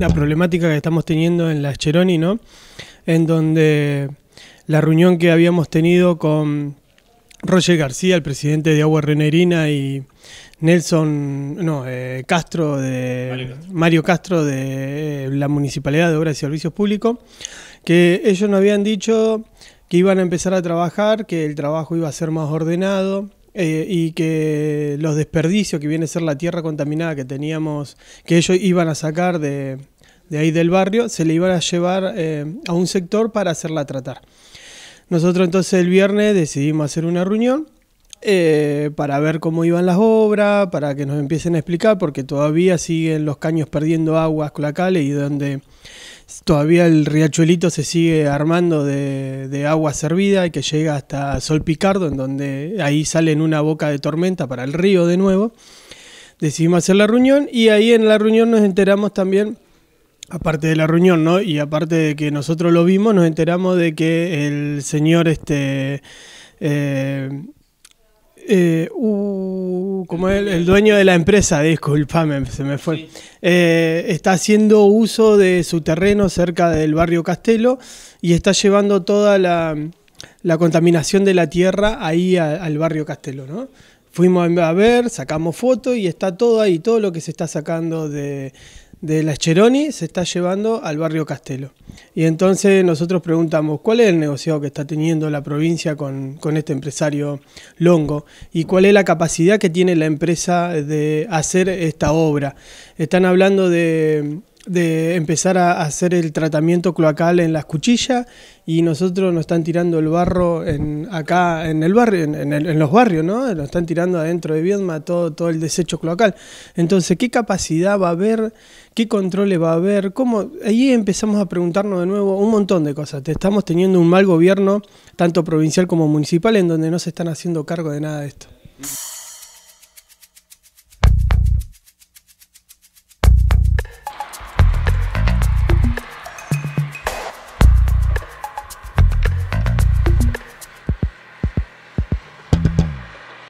la problemática que estamos teniendo en la Cheroni, ¿no? En donde la reunión que habíamos tenido con Roger García, el presidente de Agua Renerina, y Nelson no, eh, Castro de Mario Castro, de eh, la Municipalidad de Obras y Servicios Públicos, que ellos nos habían dicho que iban a empezar a trabajar, que el trabajo iba a ser más ordenado, eh, y que los desperdicios que viene a ser la tierra contaminada que teníamos, que ellos iban a sacar de, ahí del barrio, se le iban a llevar eh, a un sector para hacerla tratar. Nosotros entonces el viernes decidimos hacer una reunión eh, para ver cómo iban las obras, para que nos empiecen a explicar, porque todavía siguen los caños perdiendo aguas colacales y donde todavía el riachuelito se sigue armando de, agua servida y que llega hasta Sol Picardo, en donde ahí sale en una boca de tormenta para el río de nuevo. Decidimos hacer la reunión y ahí en la reunión nos enteramos también, aparte de la reunión, ¿no? Y aparte de que nosotros lo vimos, nos enteramos de que el señor este eh, eh, como el, dueño de la empresa, disculpame, se me fue, eh, está haciendo uso de su terreno cerca del barrio Castelo y está llevando toda la, la contaminación de la tierra ahí al barrio Castelo, ¿no? Fuimos a ver, sacamos fotos y está todo ahí, todo lo que se está sacando de, de la Cheroni se está llevando al barrio Castelo. Y entonces nosotros preguntamos, ¿cuál es el negociado que está teniendo la provincia con, con, este empresario Longo? ¿Y cuál es la capacidad que tiene la empresa de hacer esta obra? Están hablando de de empezar a hacer el tratamiento cloacal en las cuchillas y nosotros nos están tirando el barro en, acá en el barrio, en, los barrios, ¿no? Nos están tirando adentro de Viedma todo, todo el desecho cloacal. Entonces, ¿qué capacidad va a haber? ¿Qué controles va a haber? ¿Cómo? Ahí empezamos a preguntarnos de nuevo un montón de cosas. Estamos teniendo un mal gobierno, tanto provincial como municipal, en donde no se están haciendo cargo de nada de esto.